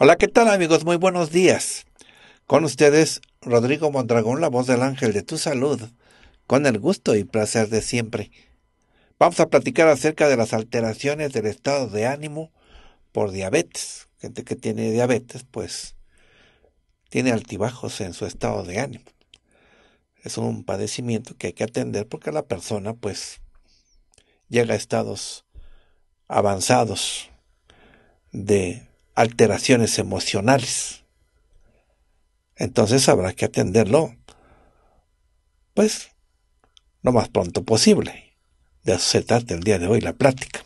Hola, ¿qué tal amigos? Muy buenos días. Con ustedes, Rodrigo Mondragón, la voz del ángel de tu salud, con el gusto y placer de siempre. Vamos a platicar acerca de las alteraciones del estado de ánimo por diabetes. Gente que tiene diabetes, pues, tiene altibajos en su estado de ánimo. Es un padecimiento que hay que atender porque la persona, pues, llega a estados avanzados de alteraciones emocionales. Entonces habrá que atenderlo, pues, lo más pronto posible. De eso el día de hoy la plática.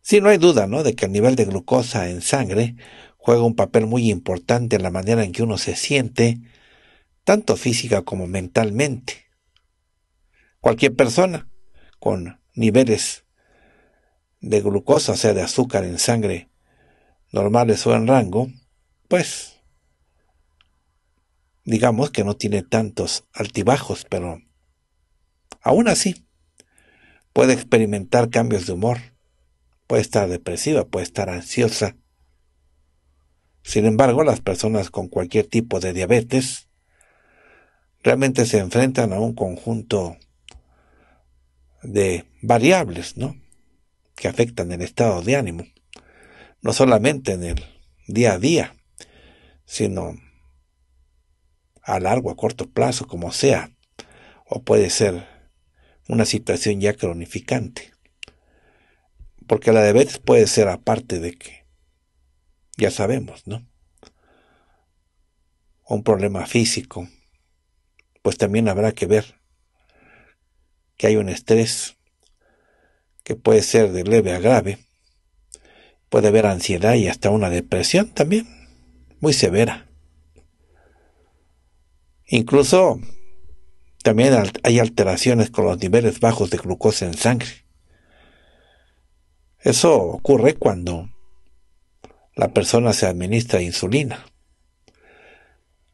Si no hay duda, ¿no?, de que el nivel de glucosa en sangre juega un papel muy importante en la manera en que uno se siente, tanto física como mentalmente. Cualquier persona con niveles de glucosa, o sea, de azúcar en sangre normales o en rango, pues digamos que no tiene tantos altibajos, pero aún así puede experimentar cambios de humor, puede estar depresiva, puede estar ansiosa. Sin embargo, las personas con cualquier tipo de diabetes realmente se enfrentan a un conjunto de variables, ¿no? que afectan el estado de ánimo no solamente en el día a día, sino a largo, a corto plazo, como sea, o puede ser una situación ya cronificante. Porque la diabetes puede ser aparte de que, ya sabemos, ¿no? Un problema físico, pues también habrá que ver que hay un estrés que puede ser de leve a grave Puede haber ansiedad y hasta una depresión también, muy severa. Incluso también hay alteraciones con los niveles bajos de glucosa en sangre. Eso ocurre cuando la persona se administra insulina.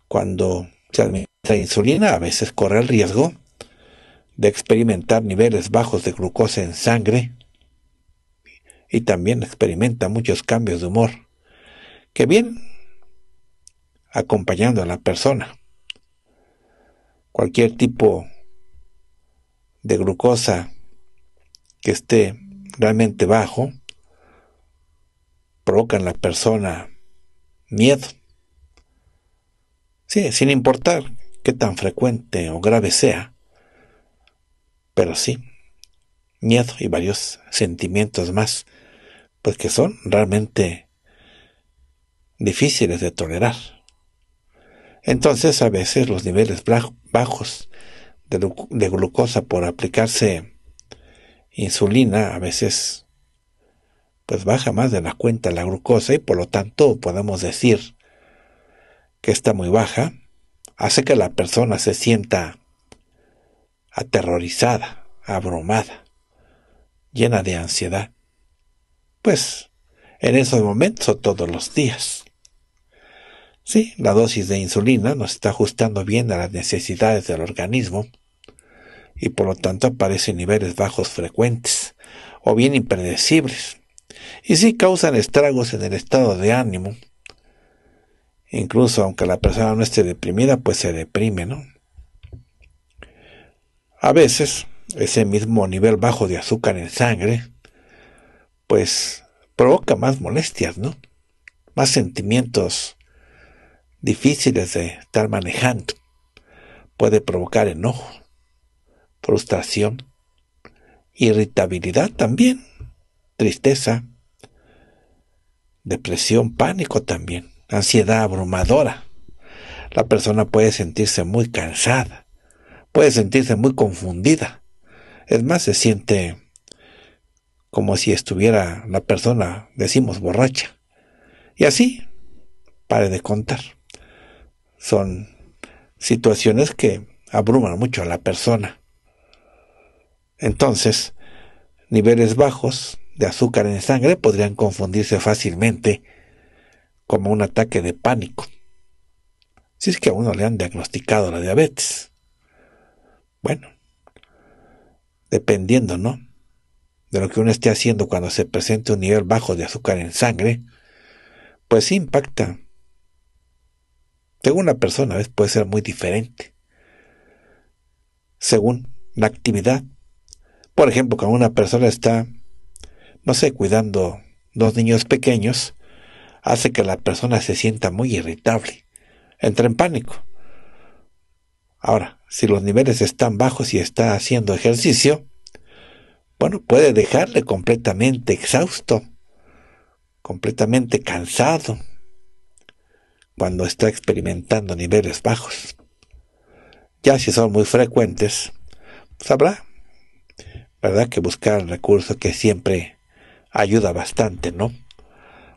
Cuando se administra insulina a veces corre el riesgo de experimentar niveles bajos de glucosa en sangre y también experimenta muchos cambios de humor, que bien acompañando a la persona. Cualquier tipo de glucosa que esté realmente bajo provoca en la persona miedo. Sí, sin importar qué tan frecuente o grave sea, pero sí, miedo y varios sentimientos más pues que son realmente difíciles de tolerar. Entonces a veces los niveles bajos de, glucosa por aplicarse insulina a veces pues baja más de la cuenta la glucosa y por lo tanto podemos decir que está muy baja, hace que la persona se sienta aterrorizada, abrumada, llena de ansiedad. Pues en esos momentos o todos los días. Sí, la dosis de insulina nos está ajustando bien a las necesidades del organismo y por lo tanto aparecen niveles bajos frecuentes o bien impredecibles y sí causan estragos en el estado de ánimo. Incluso aunque la persona no esté deprimida, pues se deprime, ¿no? A veces, ese mismo nivel bajo de azúcar en sangre pues provoca más molestias, ¿no? Más sentimientos difíciles de estar manejando. Puede provocar enojo, frustración, irritabilidad también, tristeza, depresión, pánico también, ansiedad abrumadora. La persona puede sentirse muy cansada, puede sentirse muy confundida. Es más, se siente como si estuviera la persona, decimos, borracha. Y así, pare de contar. Son situaciones que abruman mucho a la persona. Entonces, niveles bajos de azúcar en sangre podrían confundirse fácilmente como un ataque de pánico, si es que a uno le han diagnosticado la diabetes. Bueno, dependiendo, ¿no? de lo que uno esté haciendo cuando se presenta un nivel bajo de azúcar en sangre, pues impacta. Según la persona, puede ser muy diferente. Según la actividad. Por ejemplo, cuando una persona está, no sé, cuidando dos niños pequeños, hace que la persona se sienta muy irritable, entra en pánico. Ahora, si los niveles están bajos y está haciendo ejercicio, bueno, puede dejarle completamente exhausto, completamente cansado, cuando está experimentando niveles bajos. Ya si son muy frecuentes, sabrá, pues ¿verdad? Que buscar el recurso que siempre ayuda bastante, ¿no?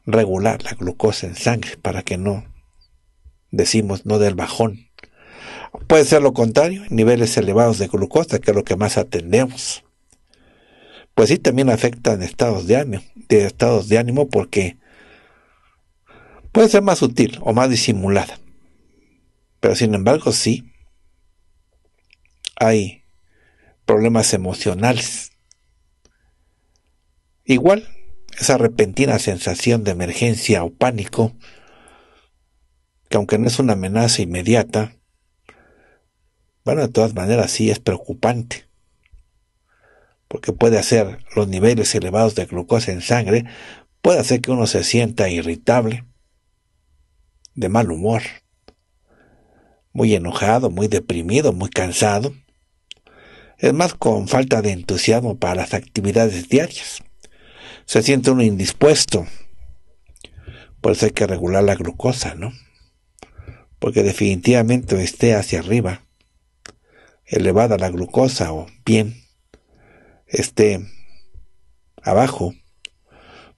Regular la glucosa en sangre para que no, decimos, no del bajón. Puede ser lo contrario, niveles elevados de glucosa, que es lo que más atendemos pues sí también afectan estados de ánimo, de estados de ánimo porque puede ser más sutil o más disimulada. Pero sin embargo, sí hay problemas emocionales. Igual, esa repentina sensación de emergencia o pánico, que aunque no es una amenaza inmediata, bueno, de todas maneras sí es preocupante porque puede hacer los niveles elevados de glucosa en sangre, puede hacer que uno se sienta irritable, de mal humor, muy enojado, muy deprimido, muy cansado, es más con falta de entusiasmo para las actividades diarias. Se siente uno indispuesto. Por eso hay que regular la glucosa, ¿no? Porque definitivamente esté hacia arriba, elevada la glucosa o bien esté abajo,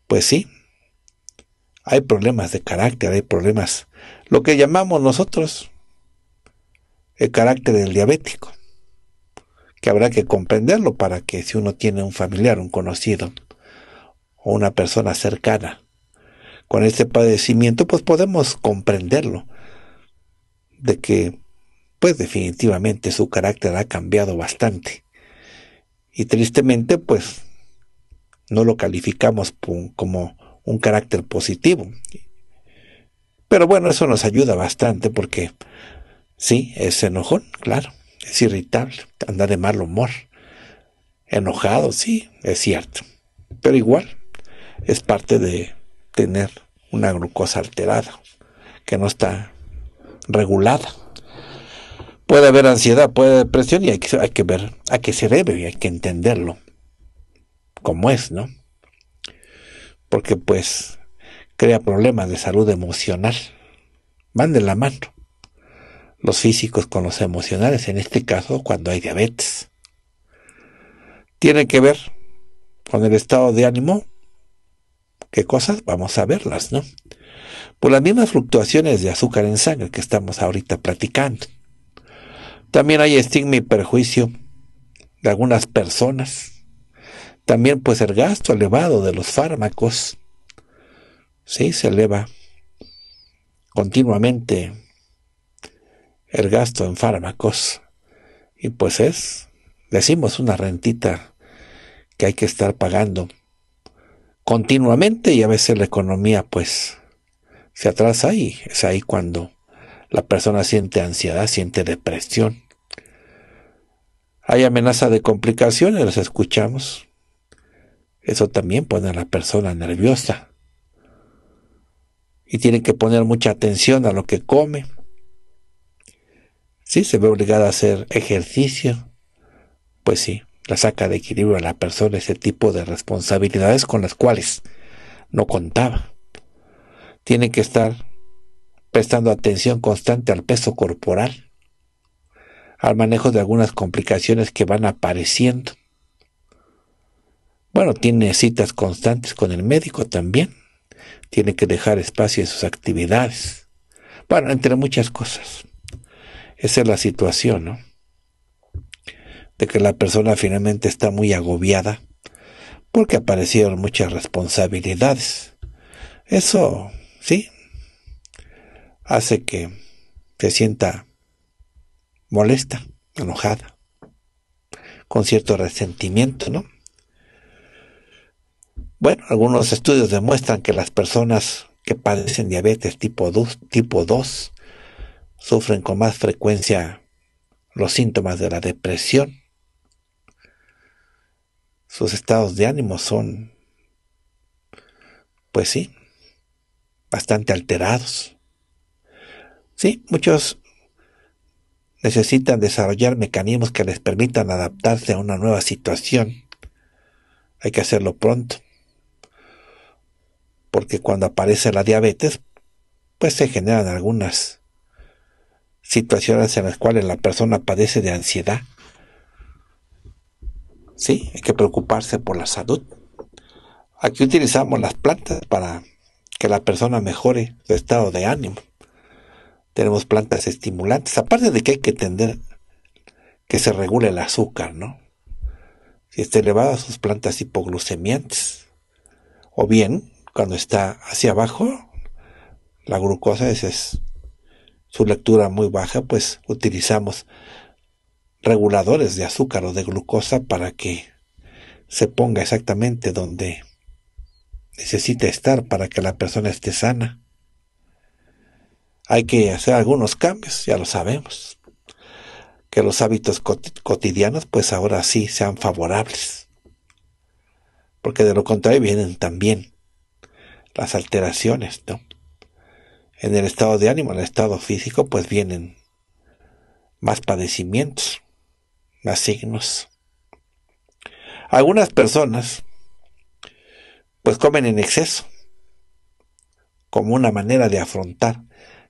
pues sí, hay problemas de carácter, hay problemas, lo que llamamos nosotros el carácter del diabético, que habrá que comprenderlo para que si uno tiene un familiar, un conocido o una persona cercana con este padecimiento, pues podemos comprenderlo de que pues definitivamente su carácter ha cambiado bastante y tristemente pues no lo calificamos como un carácter positivo. Pero bueno, eso nos ayuda bastante porque sí, es enojón, claro, es irritable, anda de mal humor, enojado, sí, es cierto. Pero igual es parte de tener una glucosa alterada que no está regulada. Puede haber ansiedad, puede haber depresión y hay que, ver a qué se debe y hay que entenderlo como es, ¿no? Porque pues crea problemas de salud emocional. Van de la mano los físicos con los emocionales, en este caso cuando hay diabetes. Tiene que ver con el estado de ánimo. ¿Qué cosas? Vamos a verlas, ¿no? Por las mismas fluctuaciones de azúcar en sangre que estamos ahorita platicando. También hay estigma y perjuicio de algunas personas. También pues el gasto elevado de los fármacos. Sí, se eleva continuamente el gasto en fármacos. Y pues es, decimos, una rentita que hay que estar pagando continuamente y a veces la economía pues se atrasa y es ahí cuando la persona siente ansiedad, siente depresión. Hay amenaza de complicaciones, las escuchamos. Eso también pone a la persona nerviosa. Y tiene que poner mucha atención a lo que come. Si se ve obligada a hacer ejercicio. Pues sí, la saca de equilibrio a la persona ese tipo de responsabilidades con las cuales no contaba. Tiene que estar prestando atención constante al peso corporal, al manejo de algunas complicaciones que van apareciendo. Bueno, tiene citas constantes con el médico también. Tiene que dejar espacio en sus actividades. Bueno, entre muchas cosas. Esa es la situación, ¿no? De que la persona finalmente está muy agobiada porque aparecieron muchas responsabilidades. Eso, sí, hace que se sienta molesta, enojada, con cierto resentimiento, ¿no? Bueno, algunos estudios demuestran que las personas que padecen diabetes tipo 2, tipo 2 sufren con más frecuencia los síntomas de la depresión. Sus estados de ánimo son, pues sí, bastante alterados. Sí, muchos necesitan desarrollar mecanismos que les permitan adaptarse a una nueva situación. Hay que hacerlo pronto. Porque cuando aparece la diabetes, pues se generan algunas situaciones en las cuales la persona padece de ansiedad. Sí, hay que preocuparse por la salud. Aquí utilizamos las plantas para que la persona mejore su estado de ánimo tenemos plantas estimulantes, aparte de que hay que entender que se regule el azúcar, ¿no? Si está elevada, sus plantas hipoglucemiantes. O bien, cuando está hacia abajo, la glucosa es, es su lectura muy baja, pues utilizamos reguladores de azúcar o de glucosa para que se ponga exactamente donde necesita estar para que la persona esté sana. Hay que hacer algunos cambios, ya lo sabemos. Que los hábitos cotidianos pues ahora sí sean favorables. Porque de lo contrario vienen también las alteraciones, ¿no? En el estado de ánimo, en el estado físico pues vienen más padecimientos, más signos. Algunas personas pues comen en exceso como una manera de afrontar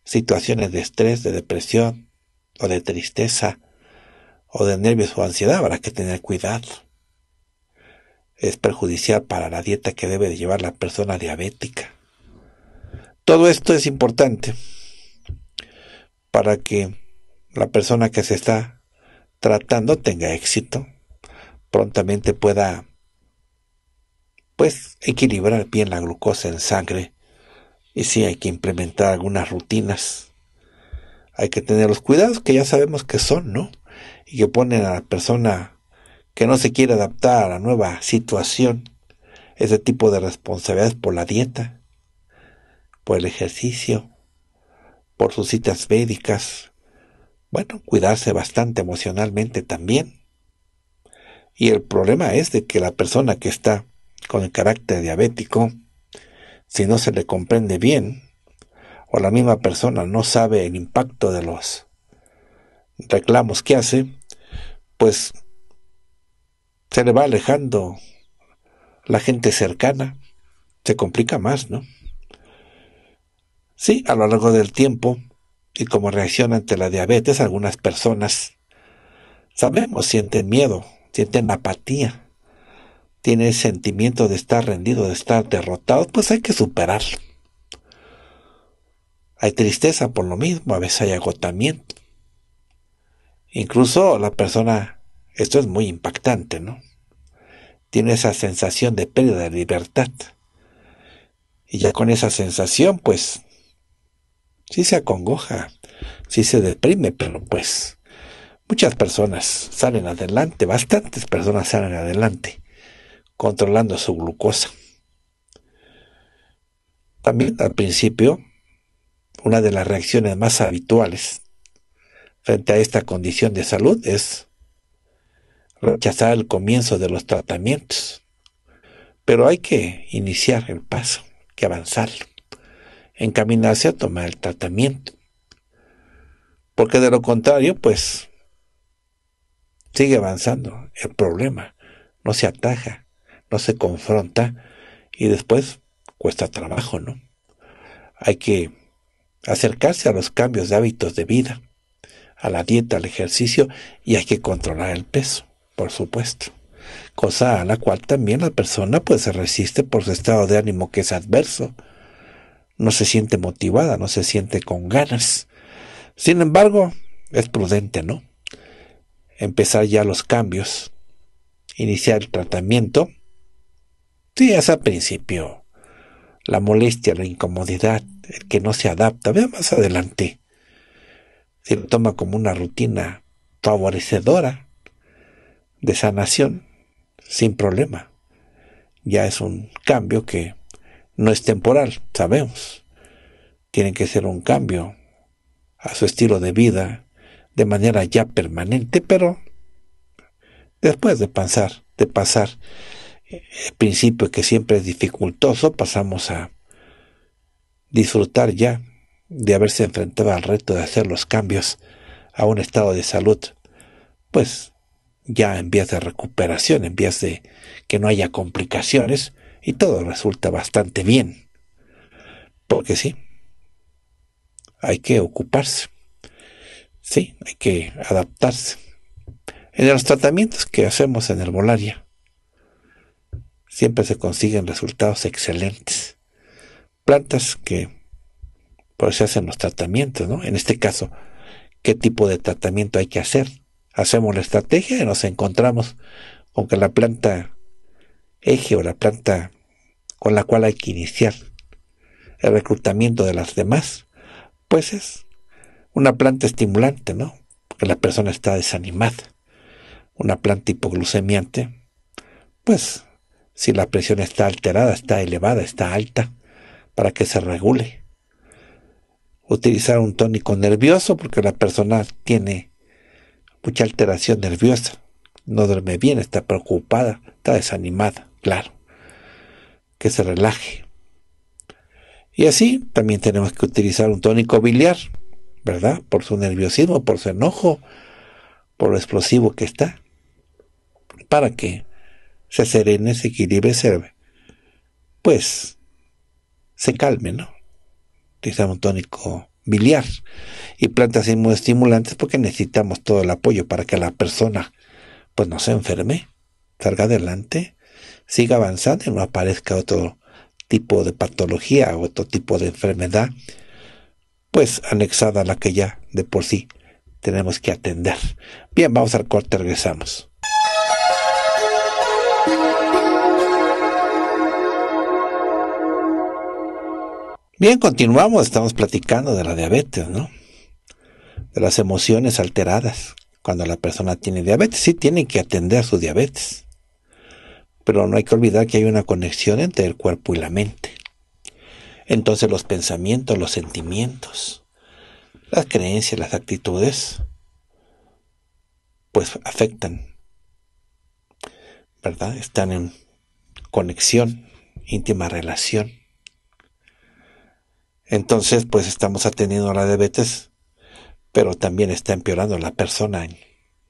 situaciones de estrés, de depresión o de tristeza o de nervios o ansiedad, habrá que tener cuidado. Es perjudicial para la dieta que debe llevar la persona diabética. Todo esto es importante para que la persona que se está tratando tenga éxito, prontamente pueda pues equilibrar bien la glucosa en sangre y sí, hay que implementar algunas rutinas. Hay que tener los cuidados que ya sabemos que son, ¿no? Y que ponen a la persona que no se quiere adaptar a la nueva situación, ese tipo de responsabilidades por la dieta, por el ejercicio, por sus citas médicas. Bueno, cuidarse bastante emocionalmente también. Y el problema es de que la persona que está con el carácter diabético, si no se le comprende bien, o la misma persona no sabe el impacto de los reclamos que hace, pues se le va alejando la gente cercana, se complica más, ¿no? Sí, a lo largo del tiempo y como reacción ante la diabetes, algunas personas sabemos sienten miedo, sienten apatía, tiene sentimiento de estar rendido, de estar derrotado, pues hay que superarlo. Hay tristeza por lo mismo, a veces hay agotamiento. Incluso la persona, esto es muy impactante, ¿no? Tiene esa sensación de pérdida de libertad. Y ya con esa sensación, pues, sí se acongoja, sí se deprime, pero pues, muchas personas salen adelante, bastantes personas salen adelante controlando su glucosa. También al principio, una de las reacciones más habituales frente a esta condición de salud es rechazar el comienzo de los tratamientos. Pero hay que iniciar el paso, que avanzar, encaminarse a tomar el tratamiento. Porque de lo contrario, pues, sigue avanzando el problema, no se ataja, no se confronta y después cuesta trabajo, ¿no? Hay que acercarse a los cambios de hábitos de vida, a la dieta, al ejercicio y hay que controlar el peso, por supuesto. Cosa a la cual también la persona pues se resiste por su estado de ánimo que es adverso. No se siente motivada, no se siente con ganas. Sin embargo, es prudente, ¿no? Empezar ya los cambios, iniciar el tratamiento es al principio. La molestia, la incomodidad, el que no se adapta, vea más adelante. se lo toma como una rutina favorecedora de sanación, sin problema. Ya es un cambio que no es temporal, sabemos. Tiene que ser un cambio a su estilo de vida de manera ya permanente, pero después de pasar, de pasar el principio que siempre es dificultoso, pasamos a disfrutar ya de haberse enfrentado al reto de hacer los cambios a un estado de salud, pues ya en vías de recuperación, en vías de que no haya complicaciones, y todo resulta bastante bien. Porque sí, hay que ocuparse, sí, hay que adaptarse. En los tratamientos que hacemos en herbolaria, siempre se consiguen resultados excelentes. Plantas que pues se hacen los tratamientos, ¿no? En este caso, ¿qué tipo de tratamiento hay que hacer? Hacemos la estrategia y nos encontramos con que la planta eje o la planta con la cual hay que iniciar el reclutamiento de las demás, pues es una planta estimulante, ¿no? Porque la persona está desanimada. Una planta hipoglucemiante, pues si la presión está alterada, está elevada, está alta, para que se regule. Utilizar un tónico nervioso porque la persona tiene mucha alteración nerviosa, no duerme bien, está preocupada, está desanimada, claro, que se relaje. Y así también tenemos que utilizar un tónico biliar, ¿verdad? Por su nerviosismo, por su enojo, por lo explosivo que está, para que se serene, se equilibre, se, pues, se calme, ¿no? Utilizamos un tónico biliar y plantas estimulantes porque necesitamos todo el apoyo para que la persona, pues, no se enferme, salga adelante, siga avanzando y no aparezca otro tipo de patología o otro tipo de enfermedad, pues, anexada a la que ya de por sí tenemos que atender. Bien, vamos al corte, regresamos. Bien, continuamos, estamos platicando de la diabetes, ¿no? De las emociones alteradas. Cuando la persona tiene diabetes, sí tiene que atender su diabetes. Pero no hay que olvidar que hay una conexión entre el cuerpo y la mente. Entonces los pensamientos, los sentimientos, las creencias, las actitudes, pues afectan, ¿verdad? Están en conexión, íntima relación. Entonces, pues estamos atendiendo a la diabetes, pero también está empeorando la persona en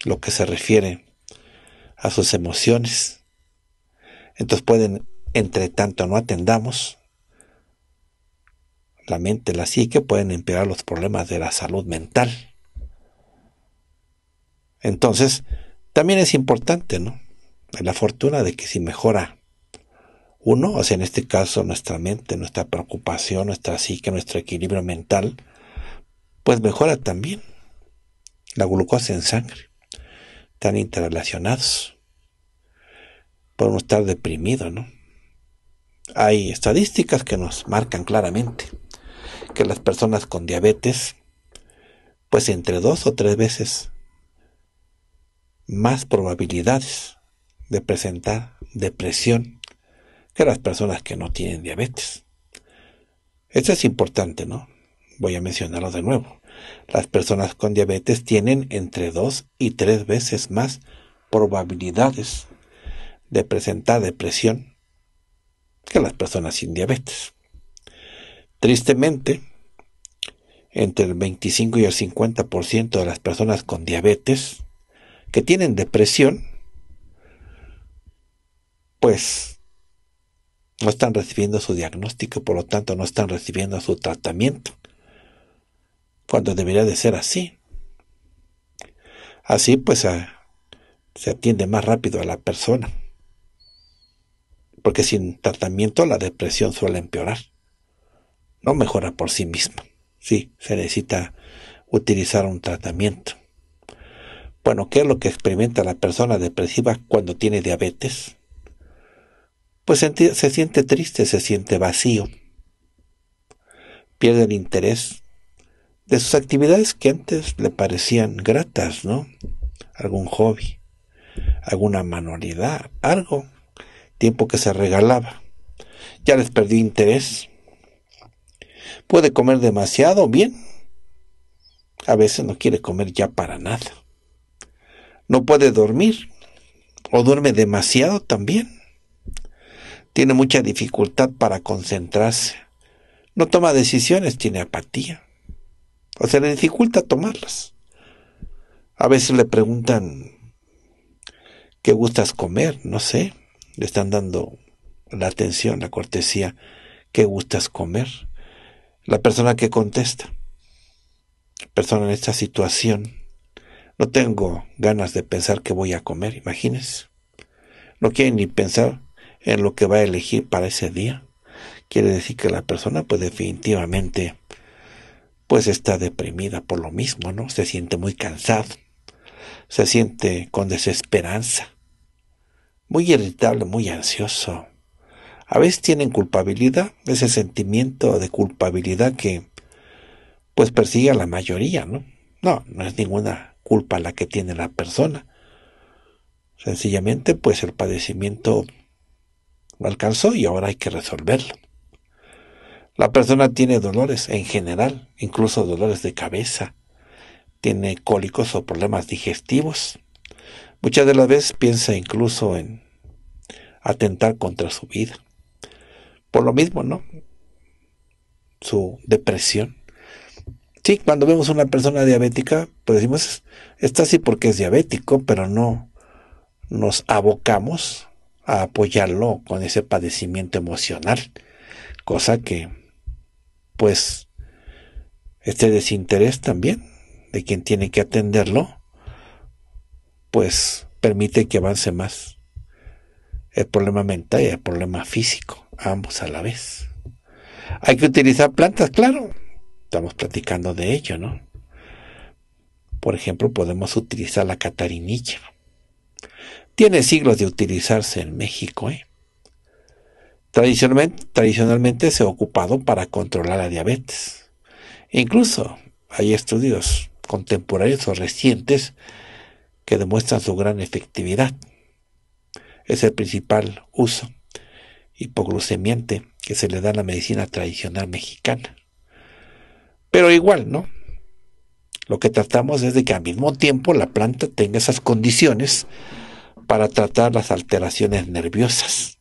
lo que se refiere a sus emociones. Entonces pueden, entre tanto no atendamos, la mente, la psique, pueden empeorar los problemas de la salud mental. Entonces, también es importante, ¿no? La fortuna de que si mejora uno, o sea, en este caso nuestra mente, nuestra preocupación, nuestra psique, nuestro equilibrio mental, pues mejora también. La glucosa en sangre. Están interrelacionados. Podemos estar deprimidos, ¿no? Hay estadísticas que nos marcan claramente que las personas con diabetes, pues entre dos o tres veces más probabilidades de presentar depresión que las personas que no tienen diabetes. Esto es importante, ¿no? Voy a mencionarlo de nuevo. Las personas con diabetes tienen entre dos y tres veces más probabilidades de presentar depresión que las personas sin diabetes. Tristemente, entre el 25 y el 50% de las personas con diabetes que tienen depresión, pues no están recibiendo su diagnóstico, por lo tanto no están recibiendo su tratamiento. Cuando debería de ser así. Así pues se atiende más rápido a la persona. Porque sin tratamiento la depresión suele empeorar. No mejora por sí misma. Sí, se necesita utilizar un tratamiento. Bueno, ¿qué es lo que experimenta la persona depresiva cuando tiene diabetes? pues se, siente triste, se siente vacío, pierde el interés de sus actividades que antes le parecían gratas, ¿no? Algún hobby, alguna manualidad, algo, tiempo que se regalaba. Ya les perdió interés. Puede comer demasiado, bien. A veces no quiere comer ya para nada. No puede dormir. O duerme demasiado también tiene mucha dificultad para concentrarse, no toma decisiones, tiene apatía, o sea, le dificulta tomarlas. A veces le preguntan, ¿qué gustas comer? No sé, le están dando la atención, la cortesía, ¿qué gustas comer? La persona que contesta, persona en esta situación, no tengo ganas de pensar que voy a comer, imagínense. No quiere ni pensar en lo que va a elegir para ese día. Quiere decir que la persona pues definitivamente pues está deprimida por lo mismo, ¿no? Se siente muy cansado, se siente con desesperanza, muy irritable, muy ansioso. A veces tienen culpabilidad, ese sentimiento de culpabilidad que pues persigue a la mayoría, ¿no? No, no es ninguna culpa la que tiene la persona. Sencillamente, pues el padecimiento no alcanzó y ahora hay que resolverlo. La persona tiene dolores en general, incluso dolores de cabeza, tiene cólicos o problemas digestivos. Muchas de las veces piensa incluso en atentar contra su vida. Por lo mismo, ¿no? Su depresión. Sí, cuando vemos una persona diabética, pues decimos, está así porque es diabético, pero no nos abocamos a apoyarlo con ese padecimiento emocional, cosa que pues este desinterés también de quien tiene que atenderlo, pues permite que avance más el problema mental y el problema físico, ambos a la vez. Hay que utilizar plantas, claro, estamos platicando de ello, ¿no? Por ejemplo, podemos utilizar la catarinilla tiene siglos de utilizarse en México. ¿eh? Tradicionalmente, se ha ocupado para controlar la diabetes. incluso hay estudios contemporáneos o recientes que demuestran su gran efectividad. Es el principal uso hipoglucemiante que se le da a la medicina tradicional mexicana. Pero igual, ¿no? Lo que tratamos es de que al mismo tiempo la planta tenga esas condiciones para tratar las alteraciones nerviosas.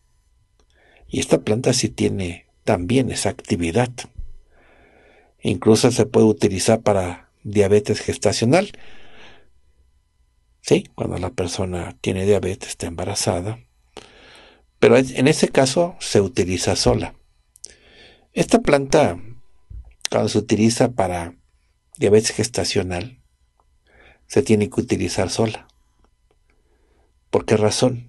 Y esta planta sí tiene también esa actividad. Incluso se puede utilizar para diabetes gestacional. Sí, cuando la persona tiene diabetes, está embarazada. Pero en ese caso se utiliza sola. Esta planta, cuando se utiliza para diabetes gestacional, se tiene que utilizar sola. ¿Por qué razón?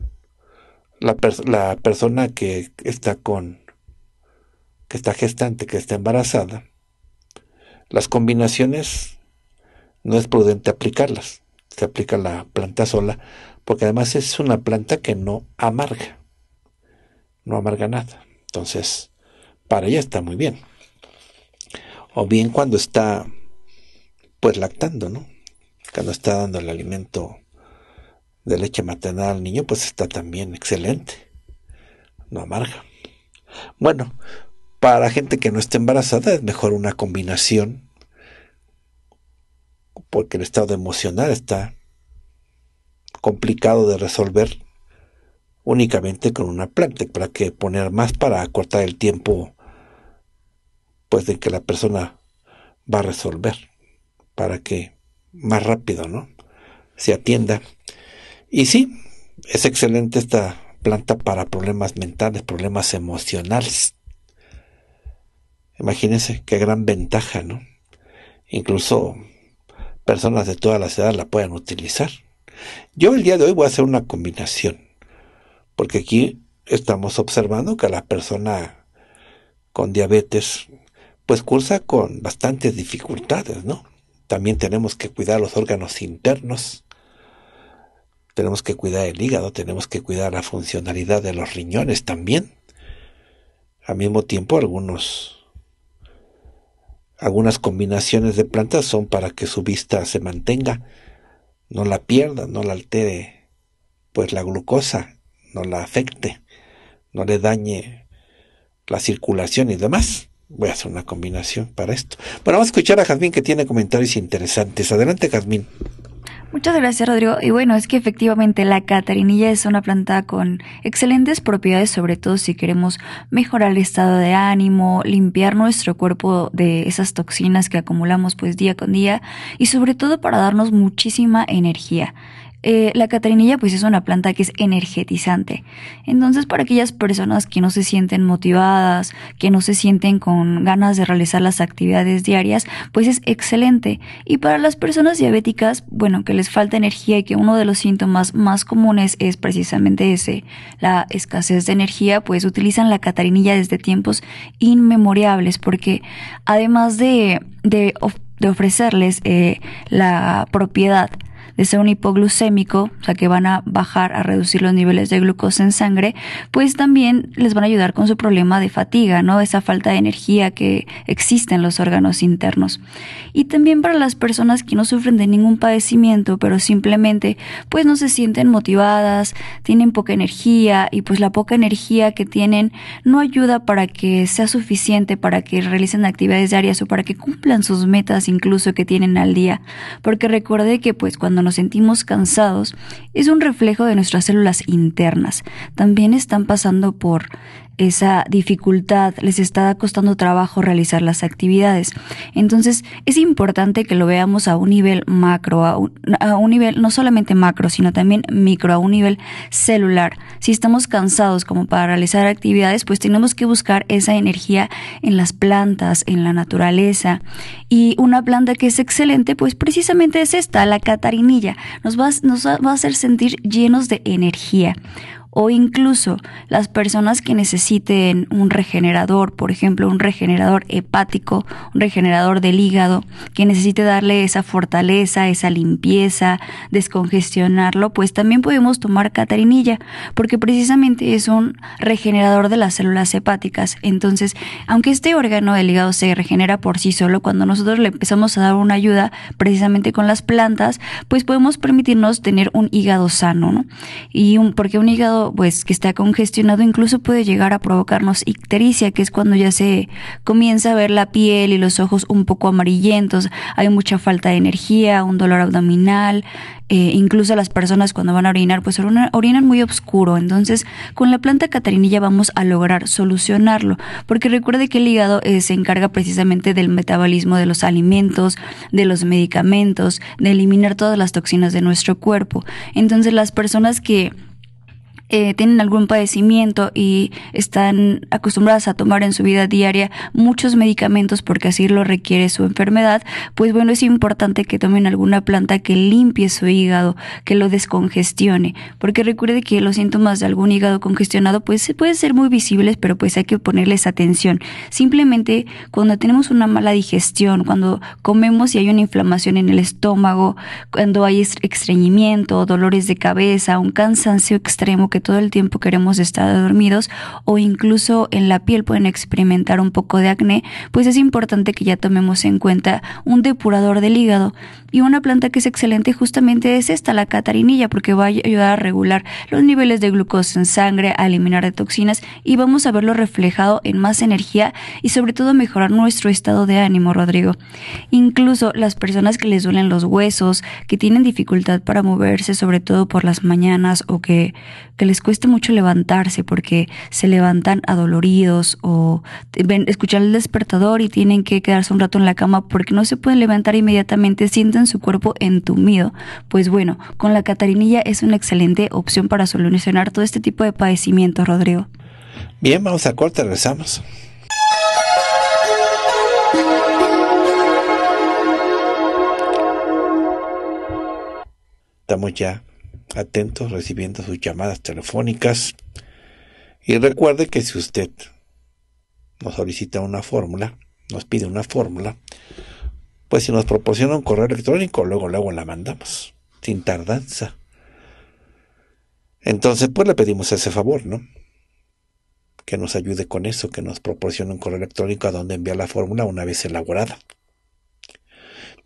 La, la persona que está con, que está gestante, que está embarazada, las combinaciones no es prudente aplicarlas. Se aplica la planta sola, porque además es una planta que no amarga. No amarga nada. Entonces, para ella está muy bien. O bien cuando está, pues, lactando, ¿no? Cuando está dando el alimento de leche materna al niño, pues está también excelente. No amarga. Bueno, para gente que no esté embarazada es mejor una combinación, porque el estado emocional está complicado de resolver únicamente con una planta, para que poner más para acortar el tiempo pues de que la persona va a resolver, para que más rápido, ¿no? Se atienda. Y sí, es excelente esta planta para problemas mentales, problemas emocionales. Imagínense qué gran ventaja, ¿no? Incluso personas de toda la ciudad la pueden utilizar. Yo el día de hoy voy a hacer una combinación, porque aquí estamos observando que la persona con diabetes pues cursa con bastantes dificultades, ¿no? También tenemos que cuidar los órganos internos. Tenemos que cuidar el hígado, tenemos que cuidar la funcionalidad de los riñones también. Al mismo tiempo, algunos, algunas combinaciones de plantas son para que su vista se mantenga, no la pierda, no la altere, pues la glucosa no la afecte, no le dañe la circulación y demás. Voy a hacer una combinación para esto. Bueno, vamos a escuchar a Jazmín que tiene comentarios interesantes. Adelante, Jazmín. Muchas gracias, Rodrigo. Y bueno, es que efectivamente la catarinilla es una planta con excelentes propiedades, sobre todo si queremos mejorar el estado de ánimo, limpiar nuestro cuerpo de esas toxinas que acumulamos pues día con día y sobre todo para darnos muchísima energía. Eh, la catarinilla pues es una planta que es energetizante. Entonces para aquellas personas que no se sienten motivadas, que no se sienten con ganas de realizar las actividades diarias, pues es excelente. Y para las personas diabéticas, bueno, que les falta energía y que uno de los síntomas más comunes es precisamente ese, la escasez de energía, pues utilizan la catarinilla desde tiempos inmemorables porque además de, ofrecerles eh, la propiedad, de ser un hipoglucémico, o sea que van a bajar, a reducir los niveles de glucosa en sangre, pues también les van a ayudar con su problema de fatiga, ¿no? Esa falta de energía que existe en los órganos internos. Y también para las personas que no sufren de ningún padecimiento, pero simplemente pues no se sienten motivadas, tienen poca energía y pues la poca energía que tienen no ayuda para que sea suficiente para que realicen actividades diarias o para que cumplan sus metas incluso que tienen al día. Porque recuerde que pues cuando sentimos cansados es un reflejo de nuestras células internas. También están pasando por esa dificultad, les está costando trabajo realizar las actividades. Entonces, es importante que lo veamos a un nivel macro, a un, nivel no solamente macro, sino también micro, a un nivel celular. Si estamos cansados como para realizar actividades, pues tenemos que buscar esa energía en las plantas, en la naturaleza. Y una planta que es excelente, pues precisamente es esta, la catarinilla. Nos nos va a hacer sentir llenos de energía o incluso las personas que necesiten un regenerador, por ejemplo, un regenerador hepático, un regenerador del hígado, que necesite darle esa fortaleza, esa limpieza, descongestionarlo, pues también podemos tomar catarinilla, porque precisamente es un regenerador de las células hepáticas. Entonces, aunque este órgano del hígado se regenera por sí solo, cuando nosotros le empezamos a dar una ayuda precisamente con las plantas, pues podemos permitirnos tener un hígado sano, ¿no? Y un, porque un hígado pues que está congestionado incluso puede llegar a provocarnos ictericia, que es cuando ya se comienza a ver la piel y los ojos un poco amarillentos, hay mucha falta de energía, un dolor abdominal, eh, incluso las personas cuando van a orinar pues orinan, muy oscuro, entonces con la planta catarinilla vamos a lograr solucionarlo, porque recuerde que el hígado eh, se encarga precisamente del metabolismo de los alimentos, de los medicamentos, de eliminar todas las toxinas de nuestro cuerpo, entonces las personas que eh, tienen algún padecimiento y están acostumbradas a tomar en su vida diaria muchos medicamentos porque así lo requiere su enfermedad, pues bueno, es importante que tomen alguna planta que limpie su hígado, que lo descongestione, porque recuerde que los síntomas de algún hígado congestionado pues pueden ser muy visibles, pero pues hay que ponerles atención. Simplemente cuando tenemos una mala digestión, cuando comemos y hay una inflamación en el estómago, cuando hay estreñimiento, dolores de cabeza, un cansancio extremo que todo el tiempo queremos estar dormidos o incluso en la piel pueden experimentar un poco de acné, pues es importante que ya tomemos en cuenta un depurador del hígado. Y una planta que es excelente justamente es esta, la catarinilla, porque va a ayudar a regular los niveles de glucosa en sangre, a eliminar de toxinas y vamos a verlo reflejado en más energía y sobre todo mejorar nuestro estado de ánimo, Rodrigo. Incluso las personas que les duelen los huesos, que tienen dificultad para moverse, sobre todo por las mañanas o que les cuesta mucho levantarse porque se levantan adoloridos o ven, escuchan el despertador y tienen que quedarse un rato en la cama porque no se pueden levantar inmediatamente, sienten su cuerpo entumido. Pues bueno, con la catarinilla es una excelente opción para solucionar todo este tipo de padecimientos, Rodrigo. Bien, vamos a corte, rezamos Estamos ya atentos recibiendo sus llamadas telefónicas. Y recuerde que si usted nos solicita una fórmula, nos pide una fórmula, pues si nos proporciona un correo electrónico, luego, luego la mandamos, sin tardanza. Entonces, pues le pedimos ese favor, ¿no? Que nos ayude con eso, que nos proporcione un correo electrónico a donde enviar la fórmula una vez elaborada.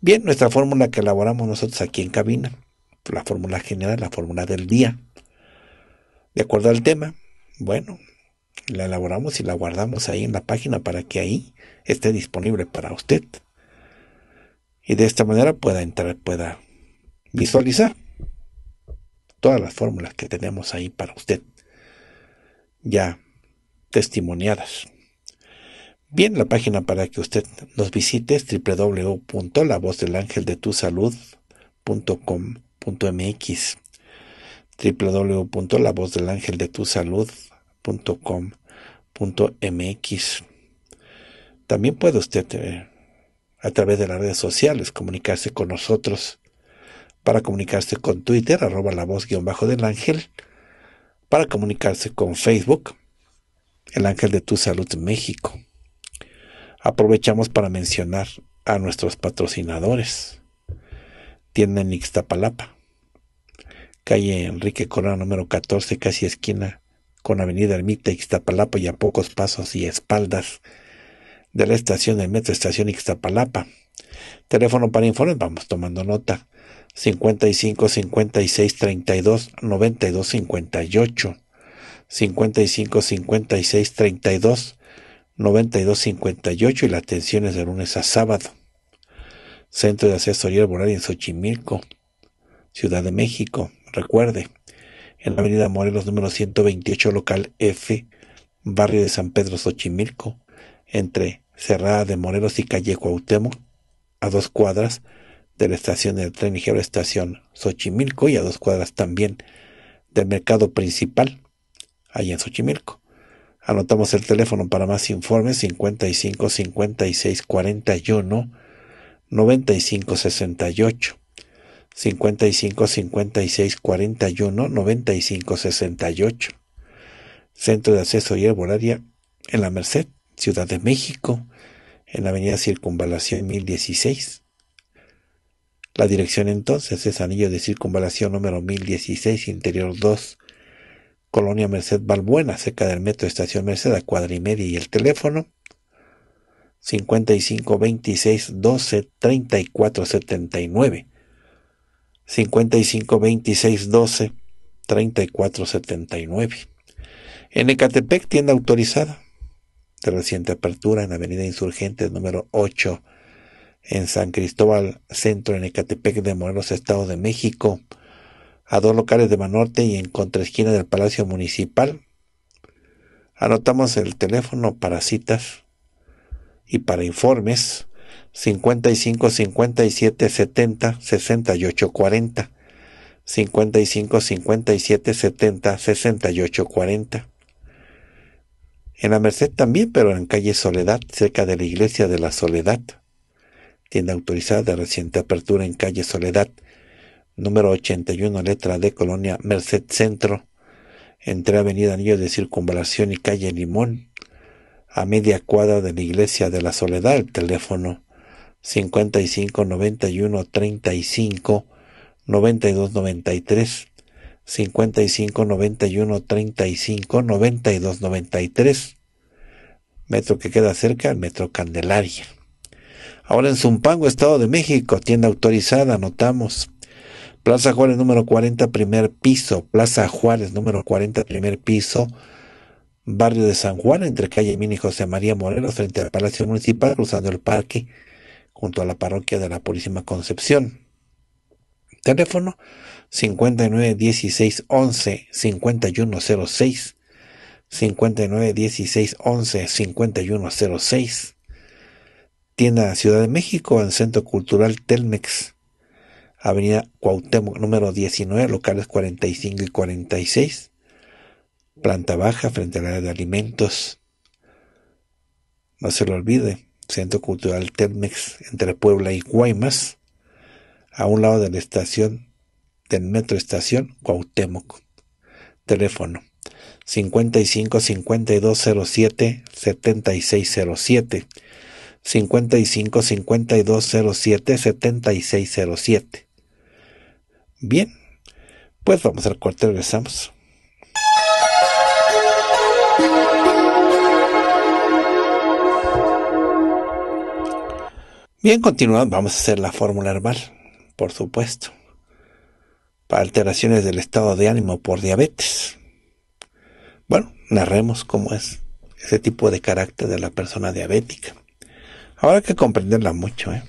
Bien, nuestra fórmula que elaboramos nosotros aquí en cabina la fórmula general, la fórmula del día. De acuerdo al tema, bueno, la elaboramos y la guardamos ahí en la página para que ahí esté disponible para usted. Y de esta manera pueda entrar, pueda visualizar todas las fórmulas que tenemos ahí para usted, ya testimoniadas. Bien, la página para que usted nos visite es www.lavozdelangeldetusalud.com www.lavozdelangeldetusalud.mx www.lavozdelangeldetusalud.com.mx También puede usted eh, a través de las redes sociales comunicarse con nosotros para comunicarse con Twitter, arroba la voz guión bajo del ángel, para comunicarse con Facebook, el ángel de tu salud México. Aprovechamos para mencionar a nuestros patrocinadores. Tienen Ixtapalapa, calle Enrique Corona número 14, casi esquina con Avenida Ermita Ixtapalapa y a pocos pasos y espaldas de la estación de metro Estación Ixtapalapa. Teléfono para informes, vamos tomando nota. 55 56 32 92 58 55 56 32 92 58 y la atención es de lunes a sábado. Centro de Asesoría Laboral en Xochimilco, Ciudad de México recuerde, en la avenida Morelos número 128, local F, barrio de San Pedro Xochimilco, entre Cerrada de Morelos y calle Cuauhtémoc, a dos cuadras de la estación del tren ligero Estación Xochimilco y a dos cuadras también del mercado principal, ahí en Xochimilco. Anotamos el teléfono para más informes 55 56 41 95 68. 55 56 41 95 68. Centro de Acceso y Herbolaria en La Merced, Ciudad de México, en la Avenida Circunvalación 1016. La dirección entonces es Anillo de Circunvalación número 1016, Interior 2, Colonia Merced Balbuena, cerca del Metro Estación Merced, a cuadra y media, y el teléfono 55 26 12 34 79. 55 26 12 34 79. En Ecatepec, tienda autorizada de reciente apertura en Avenida Insurgentes número 8 en San Cristóbal Centro en Ecatepec de Morelos, Estado de México, a dos locales de Manorte y en contraesquina del Palacio Municipal. Anotamos el teléfono para citas y para informes 55 57 70 68 40 55 57 70 68 40 en la Merced también, pero en calle Soledad, cerca de la iglesia de la Soledad. Tienda autorizada de reciente apertura en calle Soledad, número 81, letra D, colonia Merced Centro, entre avenida Anillo de Circunvalación y calle Limón, a media cuadra de la iglesia de la Soledad, el teléfono 55 91 35 92 93 55 91 35 92 93 metro que queda cerca metro Candelaria ahora en Zumpango Estado de México tienda autorizada anotamos Plaza Juárez número 40 primer piso Plaza Juárez número 40 primer piso barrio de San Juan entre calle Mini José María Morelos frente al Palacio Municipal cruzando el parque junto a la parroquia de la Purísima Concepción. Teléfono 59 11 5106 59 11 5106 Tienda Ciudad de México en Centro Cultural Telmex Avenida Cuauhtémoc número 19 locales 45 y 46 Planta baja frente al área de alimentos No se lo olvide Centro Cultural Telmex entre Puebla y Guaymas, a un lado de la estación del metro estación Cuauhtémoc. Teléfono 55 5207 7607 55 5207 7607. Bien, pues vamos al corte, regresamos. Bien, continuamos. Vamos a hacer la fórmula herbal, por supuesto. Para alteraciones del estado de ánimo por diabetes. Bueno, narremos cómo es ese tipo de carácter de la persona diabética. Ahora hay que comprenderla mucho. ¿eh?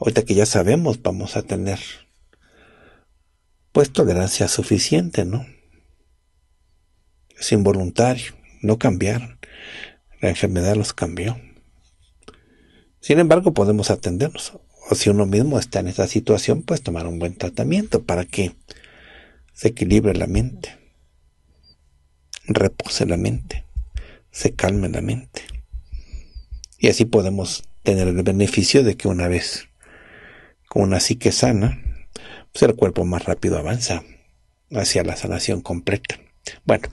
Ahorita que ya sabemos, vamos a tener pues tolerancia suficiente, ¿no? Es involuntario, no cambiaron. La enfermedad los cambió. Sin embargo, podemos atendernos. O si uno mismo está en esa situación, pues tomar un buen tratamiento para que se equilibre la mente, repose la mente, se calme la mente. Y así podemos tener el beneficio de que una vez con una psique sana, pues el cuerpo más rápido avanza hacia la sanación completa. Bueno,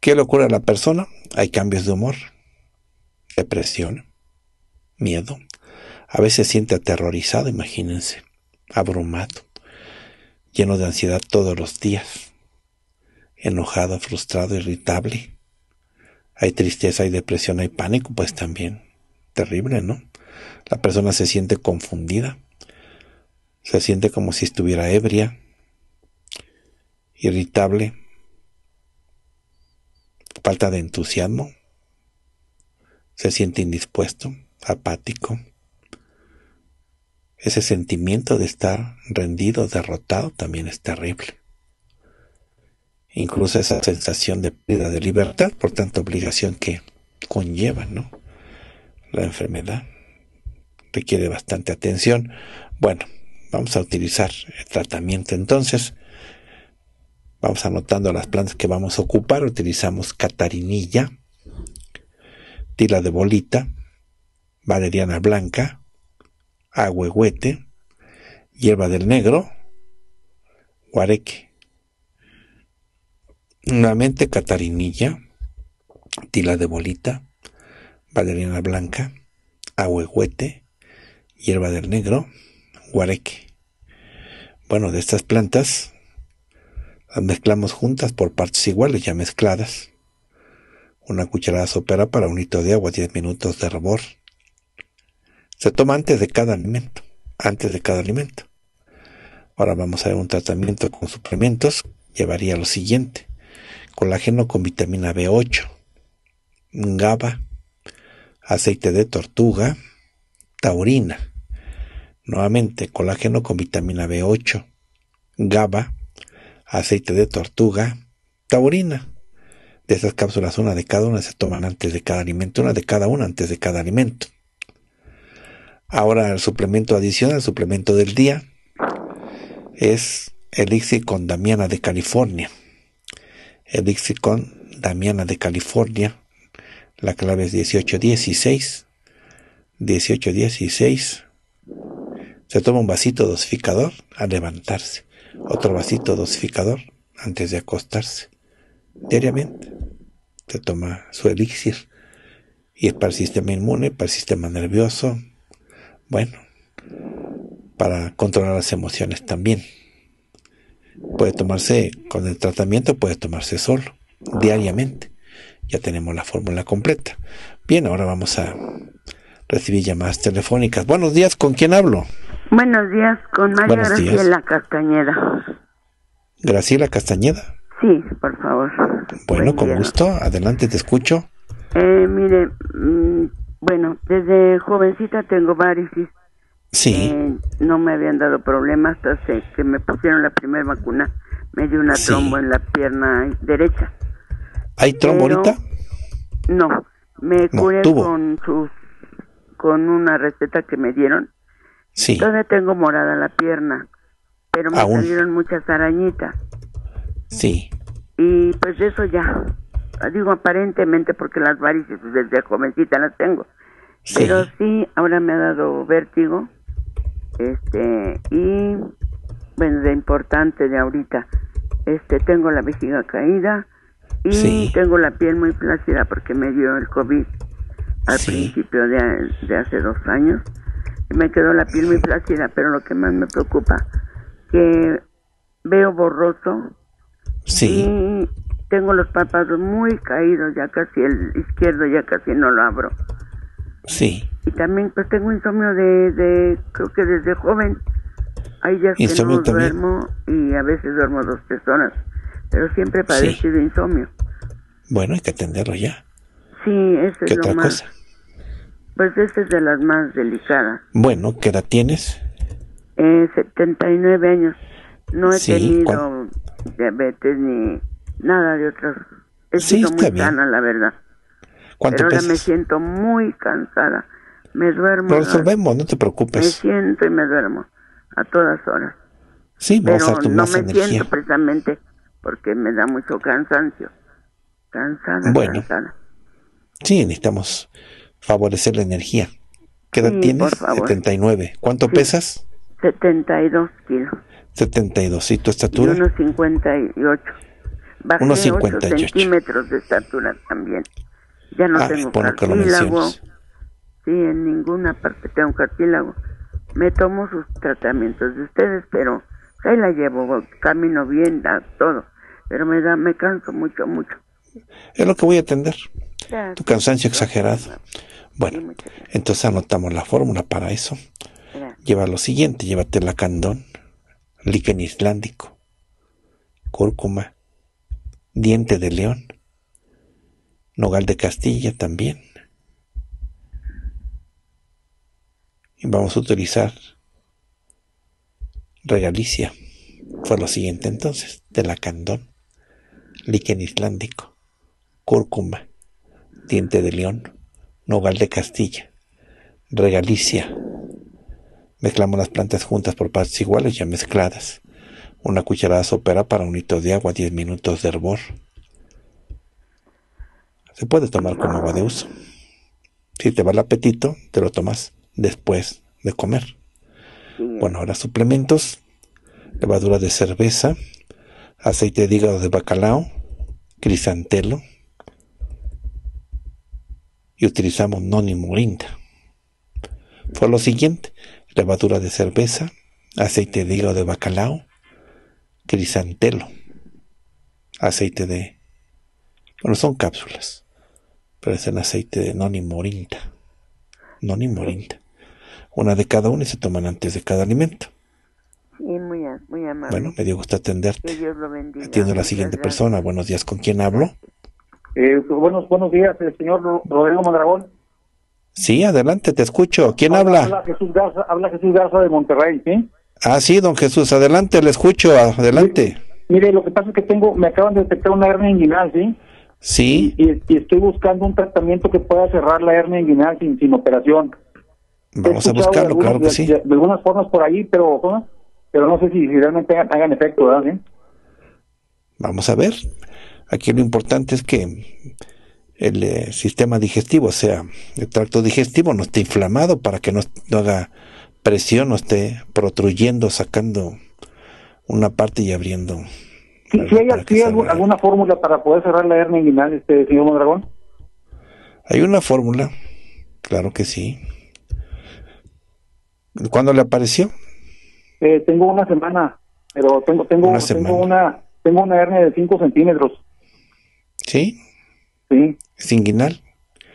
¿qué le ocurre a la persona? Hay cambios de humor, depresión, miedo. A veces siente aterrorizado, imagínense, abrumado, lleno de ansiedad todos los días, enojado, frustrado, irritable. Hay tristeza, hay depresión, hay pánico, pues también. Terrible, ¿no? La persona se siente confundida, se siente como si estuviera ebria, irritable, falta de entusiasmo, se siente indispuesto, apático, ese sentimiento de estar rendido, derrotado, también es terrible. Incluso esa sensación de pérdida de libertad, por tanta obligación que conlleva, ¿no? La enfermedad requiere bastante atención. Bueno, vamos a utilizar el tratamiento entonces. Vamos anotando las plantas que vamos a ocupar. Utilizamos catarinilla, tila de bolita, valeriana blanca, agüehuete, hierba del negro, guareque. Nuevamente catarinilla, tila de bolita, valeriana blanca, agüehuete, hierba del negro, guareque. Bueno, de estas plantas las mezclamos juntas por partes iguales, ya mezcladas. Una cucharada sopera para un litro de agua, 10 minutos de hervor. Se toma antes de cada alimento, antes de cada alimento. Ahora vamos a ver un tratamiento con suplementos. Llevaría lo siguiente. Colágeno con vitamina B8, GABA, aceite de tortuga, taurina. Nuevamente, colágeno con vitamina B8, GABA, aceite de tortuga, taurina. De estas cápsulas, una de cada una se toman antes de cada alimento, una de cada una antes de cada alimento. Ahora el suplemento adicional, el suplemento del día, es Elixir con Damiana de California. Elixir con Damiana de California. La clave es 1816. 1816. Se toma un vasito dosificador al levantarse. Otro vasito dosificador antes de acostarse. Diariamente se toma su elixir. Y es para el sistema inmune, para el sistema nervioso, bueno, para controlar las emociones también. Puede tomarse con el tratamiento, puede tomarse solo, diariamente. Ya tenemos la fórmula completa. Bien, ahora vamos a recibir llamadas telefónicas. Buenos días, ¿con quién hablo? Buenos días, con María Graciela Castañeda. Graciela Castañeda. Sí, por favor. Bueno, con gusto. Adelante, te escucho. Eh, mire, mm, bueno, desde jovencita tengo varices. Sí. Eh, no me habían dado problemas hasta que me pusieron la primera vacuna. Me dio una trombo en la pierna derecha. ¿Hay trombo No, me curé con con una receta que me dieron. Sí. Todavía tengo morada la pierna, pero me salieron muchas arañitas. Sí. Y pues eso ya, digo aparentemente porque las varices desde jovencita las tengo. Pero sí, ahora me ha dado vértigo. Este, y bueno, de importante de ahorita, este, tengo la vejiga caída y tengo la piel muy plácida porque me dio el COVID al principio de, hace dos años. Me quedó la piel muy plácida, pero lo que más me preocupa, que veo borroso sí tengo los párpados muy caídos, ya casi el izquierdo, ya casi no lo abro. Sí. Y también pues tengo insomnio de, de creo que desde joven. Hay ya que no duermo y a veces duermo dos, personas pero siempre he padecido insomnio. Bueno, hay que atenderlo ya. Sí, eso es lo más. Cosa? Pues esta es de las más delicadas. Bueno, ¿qué edad tienes? Eh, 79 años. No he tenido diabetes ni nada de otros He sido muy la verdad. ¿Cuánto Pero ahora me siento muy cansada. Me duermo. Lo resolvemos, no te preocupes. Me siento y me duermo a todas horas. Sí, vamos Pero a energía no me energía. siento precisamente porque me da mucho cansancio. Cansada, bueno. cansada. Sí, necesitamos favorecer la energía. ¿Qué edad tienes? 79. ¿Cuánto pesas? 72 kilos. 72. ¿Y tu estatura? 1.58 Bajé unos centímetros de estatura también. Ya no ah, tengo cartílago. Sí, en ninguna parte tengo cartílago. Me tomo sus tratamientos de ustedes, pero ahí la llevo, camino bien, da todo. Pero me da, me canso mucho, mucho. Es lo que voy a atender. tu cansancio exagerado. Bueno, entonces anotamos la fórmula para eso. Lleva lo siguiente, llévate la candón, líquen islandico, cúrcuma, Diente de León, Nogal de Castilla también. Y vamos a utilizar regalicia. Fue lo siguiente entonces, de la candón, liquen islandico, cúrcuma, diente de león, nogal de Castilla, regalicia. Mezclamos las plantas juntas por partes iguales ya mezcladas. Una cucharada sopera para un hito de agua, 10 minutos de hervor. Se puede tomar con agua de uso. Si te va el apetito, te lo tomas después de comer. Bueno, ahora suplementos, levadura de cerveza, aceite de hígado de bacalao, crisantelo y utilizamos noni-murinda. Fue lo siguiente, levadura de cerveza, aceite de hígado de bacalao, crisantelo, aceite de... Bueno, son cápsulas, pero es el aceite de noni morinta. Noni morinta. Una de cada una y se toman antes de cada alimento. muy, amable. Bueno, me dio gusto atenderte. Atiendo a la siguiente persona. Buenos días, ¿con quién hablo? Eh, pues, buenos, días, el eh, señor Rodrigo Madragón, Sí, adelante, te escucho. ¿Quién habla? habla Jesús Garza de Monterrey, ¿sí? Ah, sí, don Jesús, adelante, le escucho, adelante. Mire, lo que pasa es que tengo, me acaban de detectar una hernia inguinal, ¿sí? Sí. Y, estoy buscando un tratamiento que pueda cerrar la hernia inguinal sin, sin operación. Vamos a buscarlo, claro que sí. De, algunas formas por ahí, pero, ¿no? pero no sé si, realmente hagan, efecto, ¿verdad? Vamos a ver. Aquí lo importante es que el eh, sistema digestivo, o sea, el tracto digestivo no esté inflamado para que no haga presión o esté protruyendo, sacando una parte y abriendo. si hay alguna fórmula para poder cerrar la hernia inguinal, este, señor Mondragón? Hay una fórmula, claro que sí. ¿Cuándo le apareció? Eh, tengo una semana, pero tengo tengo una tengo una, tengo una hernia de 5 centímetros. ¿Sí? Sí. ¿Es inguinal?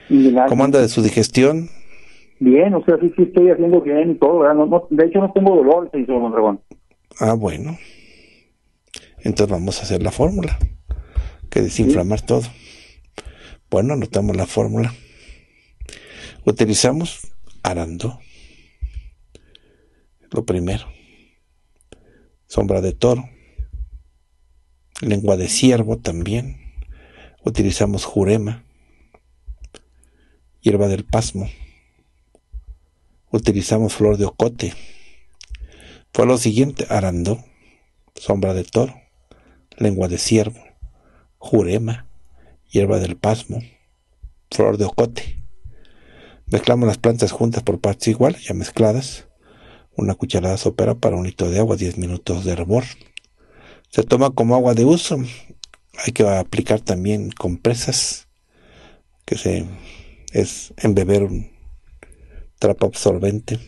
inguinal. ¿Cómo anda de su digestión? bien, o sea, sí, estoy haciendo bien y todo, de hecho no tengo dolor, hizo Ah, bueno. Entonces vamos a hacer la fórmula, que desinflamar todo. Bueno, anotamos la fórmula. Utilizamos arando, lo primero, sombra de toro, lengua de ciervo también, utilizamos jurema, hierba del pasmo, utilizamos flor de ocote. Fue lo siguiente, arando, sombra de toro, lengua de ciervo, jurema, hierba del pasmo, flor de ocote. Mezclamos las plantas juntas por partes iguales, ya mezcladas. Una cucharada sopera para un litro de agua, 10 minutos de hervor. Se toma como agua de uso. Hay que aplicar también compresas, que se, es embeber un trapa absorbente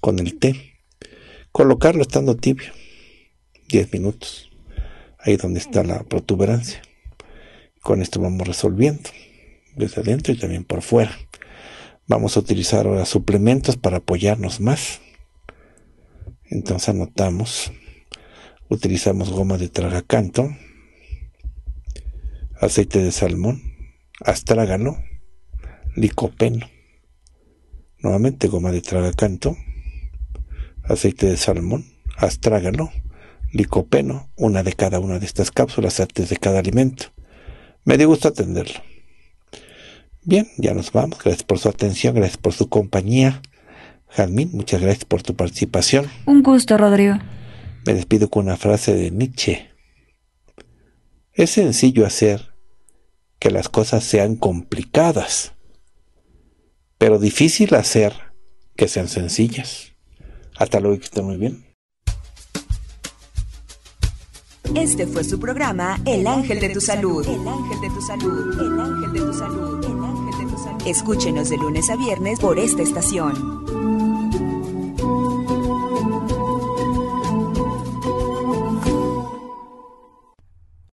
con el té. Colocarlo estando tibio, 10 minutos, ahí donde está la protuberancia. Con esto vamos resolviendo, desde adentro y también por fuera. Vamos a utilizar ahora suplementos para apoyarnos más. Entonces anotamos, utilizamos goma de tragacanto, aceite de salmón, astrágano, licopeno nuevamente goma de tragacanto, aceite de salmón, astrágalo, licopeno, una de cada una de estas cápsulas antes de cada alimento. Me dio gusto atenderlo. Bien, ya nos vamos. Gracias por su atención, gracias por su compañía. Jazmín, muchas gracias por tu participación. Un gusto, Rodrigo. Me despido con una frase de Nietzsche. Es sencillo hacer que las cosas sean complicadas pero difícil hacer que sean sencillas. Hasta luego y que estén muy bien. Este fue su programa El Ángel de tu Salud. El Ángel de tu Salud. El Ángel de Salud. El Ángel de tu Salud. Escúchenos de lunes a viernes por esta estación.